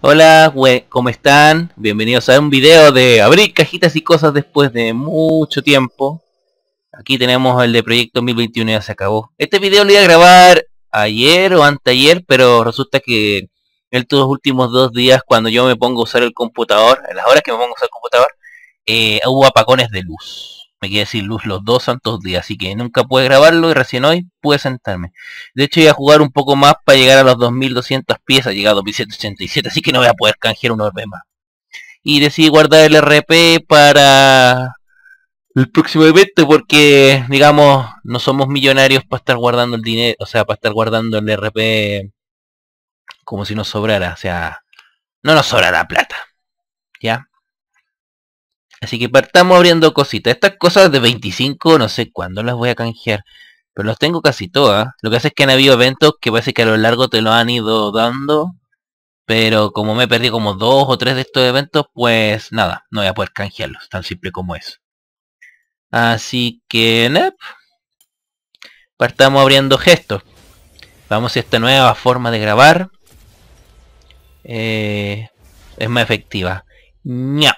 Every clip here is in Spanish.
Hola, ¿cómo están? Bienvenidos a un video de abrir cajitas y cosas después de mucho tiempo. Aquí tenemos el de Proyecto 2021, ya se acabó. Este video lo iba a grabar ayer o anteayer, pero resulta que en estos últimos dos días, cuando yo me pongo a usar el computador, en las horas que me pongo a usar el computador, eh, hubo apacones de luz me quedé sin luz los dos santos días, así que nunca pude grabarlo y recién hoy pude sentarme. De hecho, voy a jugar un poco más para llegar a los 2200 piezas, ha a 2787, así que no voy a poder canjear un RP más. Y decidí guardar el RP para el próximo evento porque, digamos, no somos millonarios para estar guardando el dinero, o sea, para estar guardando el RP como si nos sobrara, o sea, no nos sobra la plata. ¿Ya? Así que partamos abriendo cositas. Estas cosas de 25 no sé cuándo las voy a canjear. Pero las tengo casi todas. Lo que hace es que han habido eventos que parece que a lo largo te lo han ido dando. Pero como me perdí como dos o tres de estos eventos, pues nada, no voy a poder canjearlos. Tan simple como es. Así que... Nep. Partamos abriendo gestos. Vamos a esta nueva forma de grabar. Eh, es más efectiva. ¡Ña!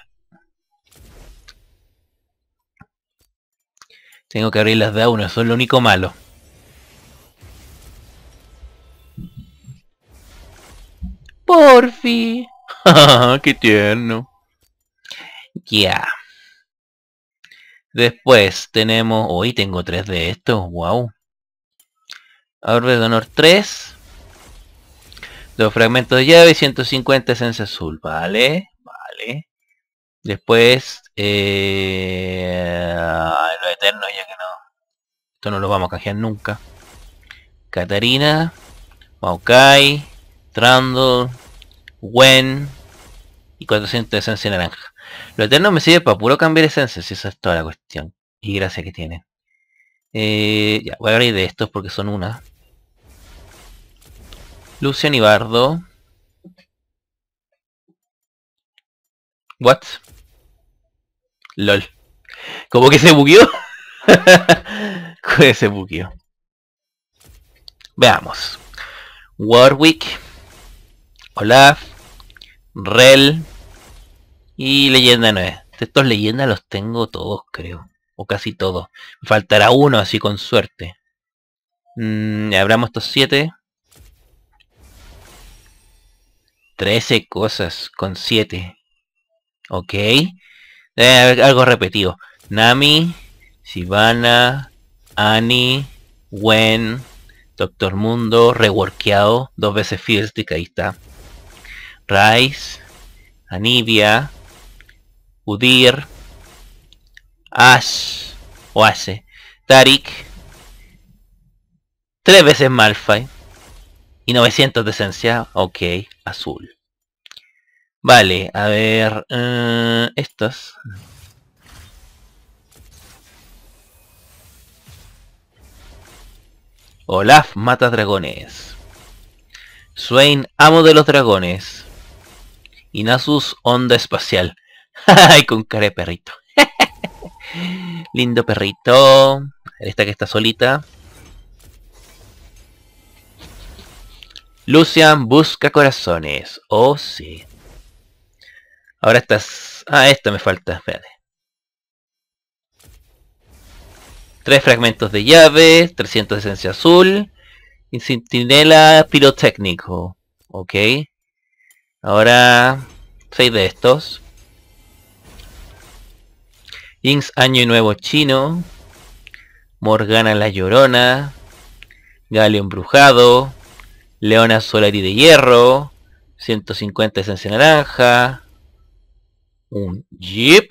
Tengo que abrir las de a uno, es lo único malo. Porfi. Qué tierno. Ya. Después tenemos... Hoy tengo tres de estos, wow. Ahora de honor 3. Dos fragmentos de llave y 150 esencia azul. Vale, vale. Después, eh, lo eterno ya que no. Esto no lo vamos a canjear nunca. Catarina Maokai, Trundle, Wen y 400 de esencia naranja. Lo eterno me sirve para puro cambiar esencia, si esa es toda la cuestión. Y gracia que tiene. Eh, ya, voy a abrir de estos porque son una. Lucian y Bardo. What? LOL. Como que se buqueó. se buqueó. Veamos. Warwick. Olaf. Rel. Y Leyenda 9. Estos leyendas los tengo todos, creo. O casi todos. Me faltará uno, así con suerte. Mm, abramos estos siete Trece cosas con 7. Ok. Eh, algo repetido. Nami, Sivana, Annie, Wen, Doctor Mundo, reworkeado, dos veces Fiddlestick, ahí está. Rice, Anivia, Udir, Ash, o Ashe, Tarik, tres veces Malphite y 900 de esencia, ok, azul. Vale, a ver... Eh, estos. Olaf mata dragones. Swain, amo de los dragones. Inasus, onda espacial. ¡Ay, con cara perrito! Lindo perrito. Esta que está solita. Lucian busca corazones. Oh, sí. Ahora estas... Ah, esta me falta, espérate. Tres fragmentos de llave, 300 de esencia azul, y pirotécnico. Ok. Ahora, seis de estos. Inks Año Nuevo Chino. Morgana la Llorona. Galeón Brujado. Leona Solari de Hierro. 150 esencia naranja un jeep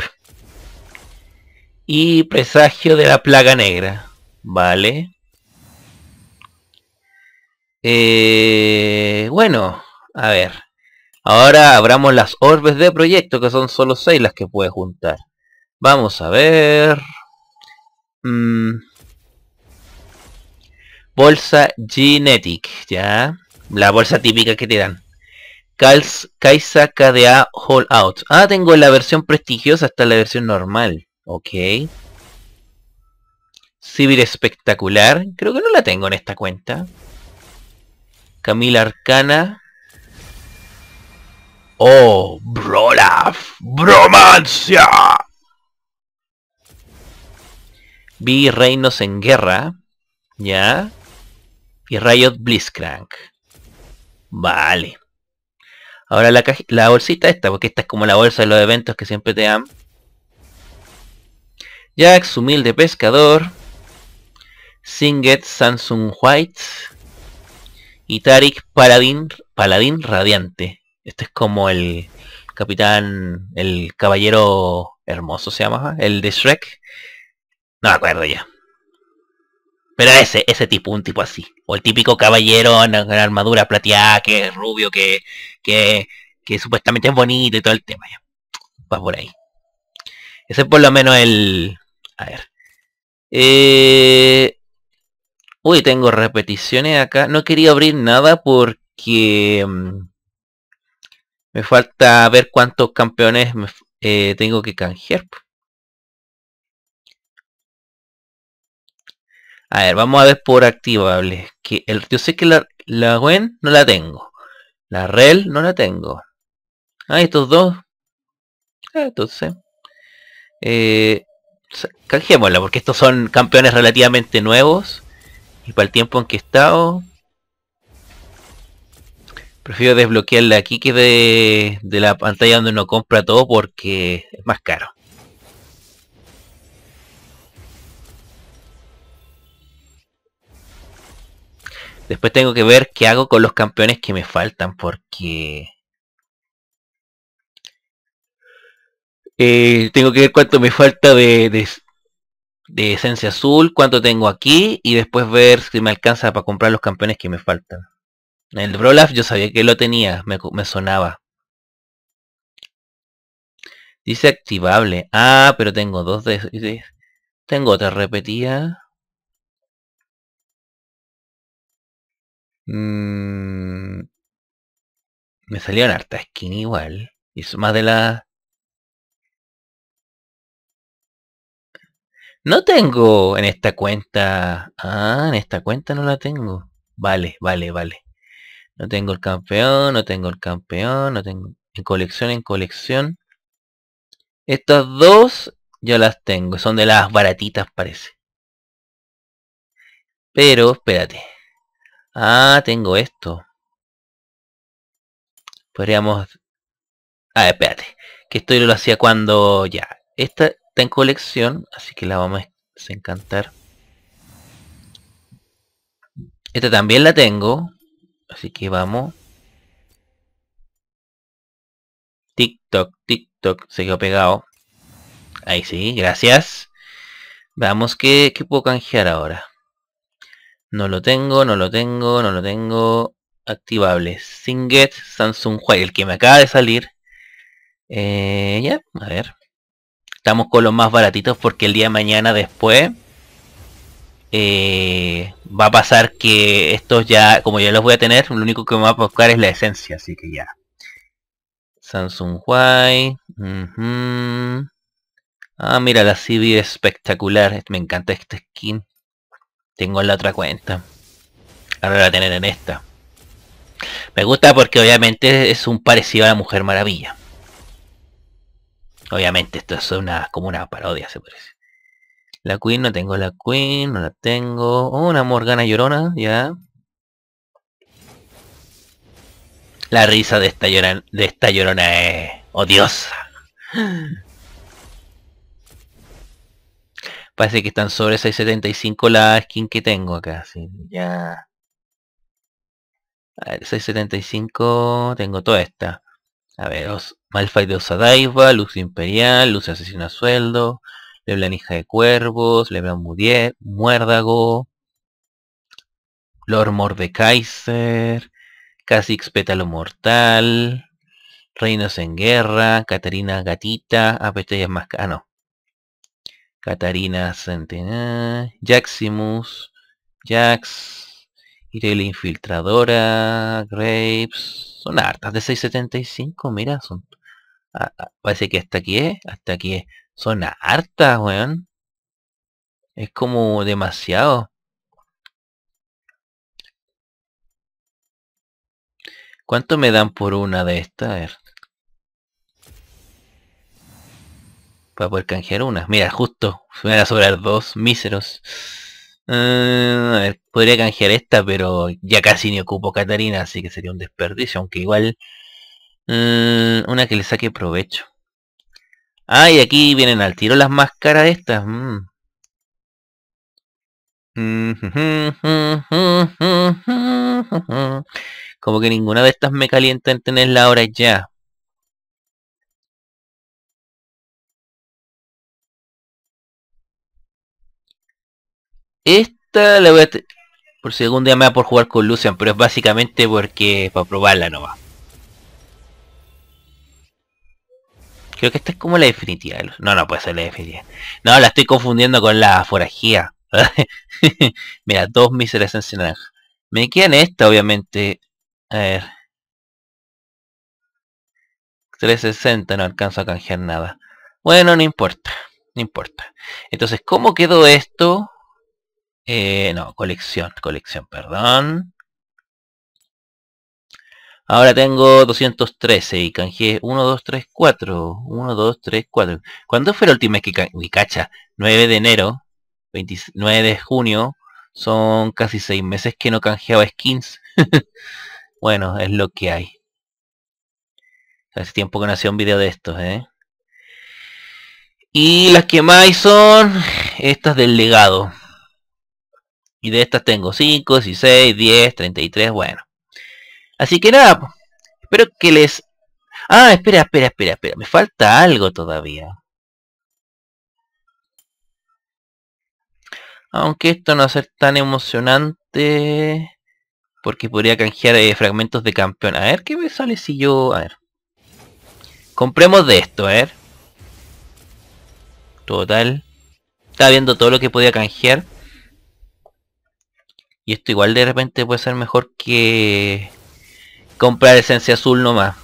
y presagio de la plaga negra. Vale. Eh, bueno, a ver. Ahora abramos las orbes de proyecto, que son solo seis las que puedes juntar. Vamos a ver... Mm. Bolsa Genetic, ya. La bolsa típica que te dan. Kaisa KDA Hall Out. Ah, tengo la versión prestigiosa hasta la versión normal. Ok. Civil Espectacular. Creo que no la tengo en esta cuenta. Camila Arcana. Oh, Brolaf. Bromancia. Vi Reinos en Guerra. Ya. Y Riot Blitzcrank. Vale. Ahora la, bolsita esta, porque esta es como la bolsa de los eventos que siempre te dan. Jax, humilde pescador. Singet, Samsung White. Y Tarik, paladín, paladín radiante. Este es como el capitán, el caballero hermoso se llama, el de Shrek. No me acuerdo ya. Pero ese, ese tipo, un tipo así. O el típico caballero en, armadura plateada, que es rubio, que, que, supuestamente es bonito y todo el tema. Ya. Va por ahí. Ese es por lo menos el... A ver. Eh, uy, tengo repeticiones acá. No quería abrir nada porque... Mm, me falta ver cuántos campeones eh, tengo que canjear. A ver, vamos a ver por activables. Que el, yo sé que la, la no la tengo. La REL no la tengo. Ah, estos dos. Ah, entonces. Eh, canjeémosla, porque estos son campeones relativamente nuevos. Y para el tiempo en que he estado. Prefiero desbloquearla aquí que de, de la pantalla donde uno compra todo porque es más caro. Después tengo que ver qué hago con los campeones que me faltan porque... Eh, tengo que ver cuánto me falta de, de, esencia azul, cuánto tengo aquí y después ver si me alcanza para comprar los campeones que me faltan. El Brolaf yo sabía que lo tenía, me, sonaba. Dice activable. Ah, pero tengo dos de... de tengo otra repetida. Mm, me salió harta skin igual. Y más de la... No tengo en esta cuenta... Ah, en esta cuenta no la tengo. Vale, vale, vale. No tengo el campeón, no tengo el campeón, no tengo... En colección, en colección. Estas dos yo las tengo. Son de las baratitas parece. Pero, espérate. Ah, tengo esto. Podríamos... Ah, espérate. Que esto lo hacía cuando... Ya. Esta está en colección, así que la vamos a encantar. Esta también la tengo. Así que vamos. TikTok, TikTok. Se quedó pegado. Ahí sí, gracias. Veamos que qué puedo canjear ahora. No lo tengo, no lo tengo, no lo tengo. Activable. Singet Samsung Huawei. El que me acaba de salir. Eh, ya, a ver. Estamos con los más baratitos porque el día de mañana después eh, va a pasar que estos ya, como ya los voy a tener, lo único que me va a buscar es la esencia, así que ya. Samsung Huawei. Ah, mira, la CV espectacular. Me encanta este skin. Tengo en la otra cuenta. Ahora la a tener en esta. Me gusta porque obviamente es un parecido a la Mujer Maravilla. Obviamente esto es una como una parodia, se parece. La Queen, no tengo la Queen, no la tengo. una Morgana llorona, ya. La risa de esta llorona, de esta llorona es odiosa. Parece que están sobre 675 la skin que tengo acá. Sí, ya. A ver, 675 tengo toda esta. A ver, os, Malphite de Osadaiva, Luz Imperial, Luz Asesina Sueldo, Leblanija de Cuervos, Leblan Mudier, Muérdago, Lord Mordekaiser, Kha'Zix Pétalo Mortal, Reinos en Guerra, Caterina Gatita, es Más... Ah, no. Catarina centena, Jaximus, Jax, Irelia Infiltradora, Grapes, son hartas de 675, mira, son... Ah, ah, parece que hasta aquí es, hasta aquí es. Son hartas, weón. Es como demasiado. ¿Cuánto me dan por una de estas? A ver. Para poder canjear una. Mira, justo. Me van a sobrar dos míseros. Eh, podría canjear esta, pero ya casi ni ocupo Catarina, así que sería un desperdicio. Aunque igual... Eh, una que le saque provecho. Ah, y aquí vienen al tiro las máscaras estas. Mm. Como que ninguna de estas me calienta en tenerla ahora ya. Esta la voy a... Por segundo día me da por jugar con Lucian, pero es básicamente porque para probarla va. Creo que esta es como la definitiva. No, no puede ser la definitiva. No, la estoy confundiendo con la forajía. Mira, dos míseras en Me quedan esta, obviamente. A ver. 360, no alcanzo a canjear nada. Bueno, no importa. No importa. Entonces, ¿cómo quedó esto? Eh, no, colección, colección, perdón. Ahora tengo 213 y canjeé 1, 2, 3, 4. 1, 2, 3, 4. ¿Cuándo fue la última vez que canjeé? Uy, cacha? 9 de enero, 29 de junio. Son casi 6 meses que no canjeaba skins. bueno, es lo que hay. Hace tiempo que no hacía un video de estos, ¿eh? Y las que más hay son estas del legado. Y de estas tengo 5, 16, 10, 33, bueno. Así que nada, espero que les... Ah, espera, espera, espera, espera. Me falta algo todavía. Aunque esto no va a ser tan emocionante. Porque podría canjear eh, fragmentos de campeón. A ver, ¿qué me sale si yo...? A ver. Compremos de esto, a ver. Total. Está viendo todo lo que podía canjear. Y esto igual de repente puede ser mejor que comprar esencia azul nomás.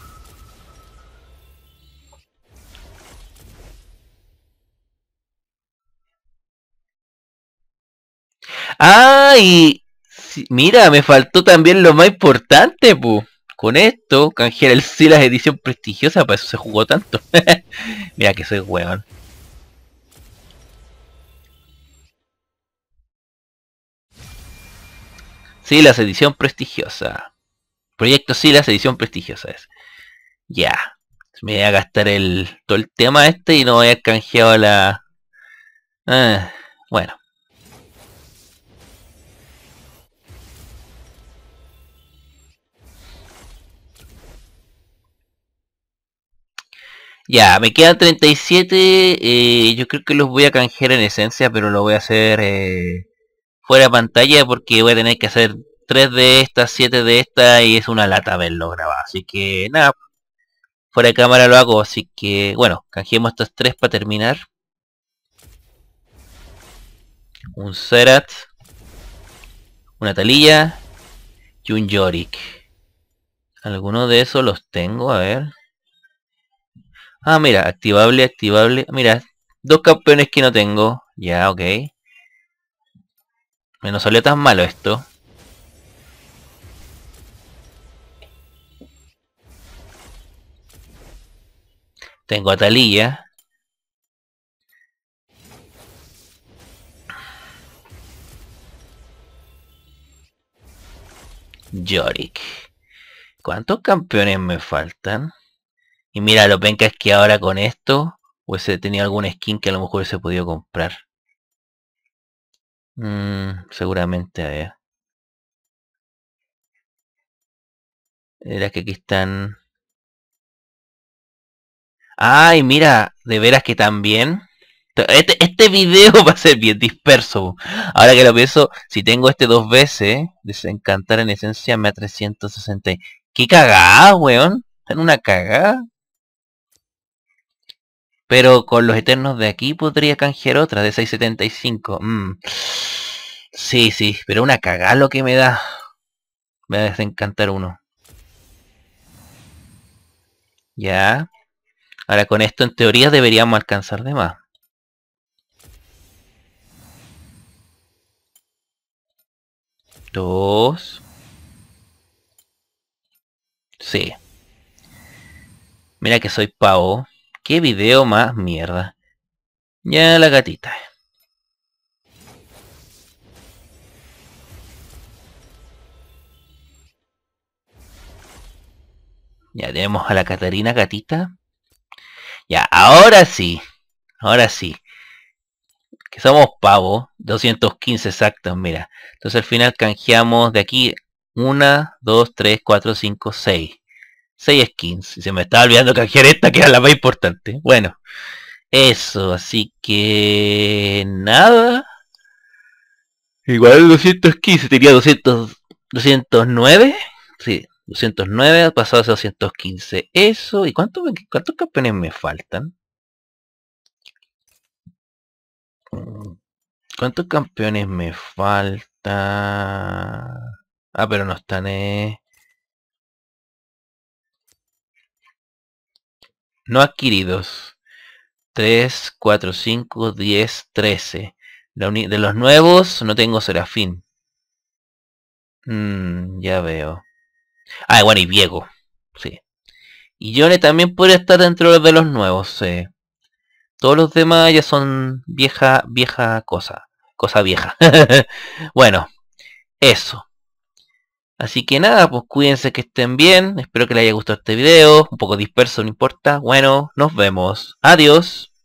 ¡Ay! Ah, mira, me faltó también lo más importante, pu. Con esto, canjear el Silas edición prestigiosa, para eso se jugó tanto. mira que soy weón. la edición prestigiosa. Proyecto Silas, edición prestigiosa es. Ya. Me voy a gastar el, todo el tema este y no voy a canjear la... Eh, bueno. Ya, me quedan 37. Eh, yo creo que los voy a canjear en esencia, pero lo voy a hacer eh, fuera pantalla porque voy a tener que hacer tres de estas, siete de estas y es una lata verlo grabado. Así que nada, fuera de cámara lo hago. Así que bueno, canjeemos estos tres para terminar. Un Serat, una Talilla y un Yorick. Alguno de esos los tengo, a ver. Ah, mira, activable, activable. Mira, dos campeones que no tengo. Ya, ok. Me salió tan malo esto. Tengo a Talía. Yorick. ¿Cuántos campeones me faltan? Y mira, lo penca es que ahora con esto hubiese tenido algún skin que a lo mejor hubiese podido comprar. Mm, seguramente, a ver. que aquí están... ¡Ay, mira! De veras que también... Este, este video va a ser bien disperso. Ahora que lo pienso, si tengo este dos veces, desencantar en esencia me a 360. ¡Qué cagada, weón! En una cagada. Pero con los eternos de aquí podría canjear otra de 675. Mm. Sí, sí, pero una cagada lo que me da. Me va a desencantar uno. Ya. Ahora con esto en teoría deberíamos alcanzar de más. Dos. Sí. Mira que soy pavo. Qué video más mierda. Ya la gatita. Ya tenemos a la Catarina Gatita. Ya, ahora sí. Ahora sí. Que somos pavos. 215 exactos, mira. Entonces al final canjeamos de aquí 1, 2, 3, 4, 5, 6. 6 skins. Se me estaba olvidando canjear esta que era la más importante. Bueno. Eso, así que... Nada. Igual 215 tenía 200, 209. Sí, 209, ha pasado a 215. Eso, ¿y cuántos campeones me faltan? Mm, ¿Cuántos campeones me falta? Ah, pero no están, No adquiridos. 3, 4, 5, 10, 13. De los nuevos no tengo Serafín. Mm, ya veo. Ah, bueno, y viejo Sí. Y yo también podría estar dentro de los nuevos. Todos los demás ya son vieja, vieja cosa. Cosa vieja. bueno, eso. Así que nada, pues cuídense que estén bien. Espero que les haya gustado este video. Un poco disperso, no importa. Bueno, nos vemos. Adiós.